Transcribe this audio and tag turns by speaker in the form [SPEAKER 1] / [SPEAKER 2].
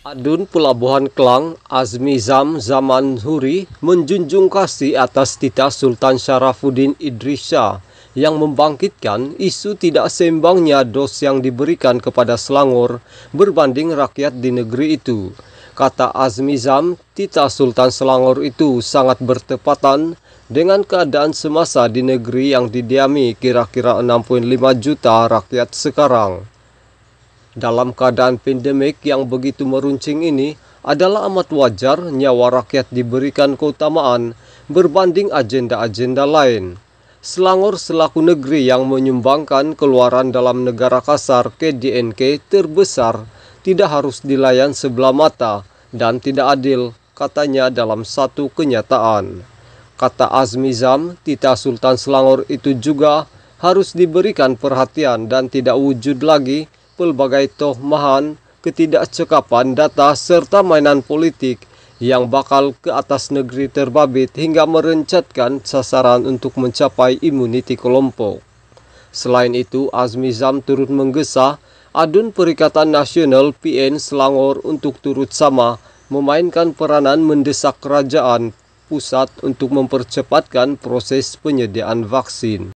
[SPEAKER 1] Adun Pelabuhan Kelang Azmi Zam Zaman Huri menjunjung kasih atas titah Sultan Syarafuddin Idris Shah yang membangkitkan isu tidak sembangnya dos yang diberikan kepada Selangor berbanding rakyat di negeri itu. Kata Azmi Zam, titah Sultan Selangor itu sangat bertepatan dengan keadaan semasa di negeri yang didiami kira-kira 6.5 juta rakyat sekarang. Dalam keadaan pandemik yang begitu meruncing ini, adalah amat wajar nyawa rakyat diberikan keutamaan berbanding agenda-agenda lain. Selangor selaku negeri yang menyumbangkan keluaran dalam negara kasar KDNK terbesar tidak harus dilayan sebelah mata dan tidak adil, katanya dalam satu kenyataan. Kata Azmi Zam, Tita Sultan Selangor itu juga harus diberikan perhatian dan tidak wujud lagi pelbagai tohmahan ketidakcekapan data serta mainan politik yang bakal ke atas negeri terbabit hingga merencatkan sasaran untuk mencapai imuniti kelompok. Selain itu, Azmi Zam turut menggesa adun Perikatan Nasional PN Selangor untuk turut sama memainkan peranan mendesak kerajaan pusat untuk mempercepatkan proses penyediaan vaksin.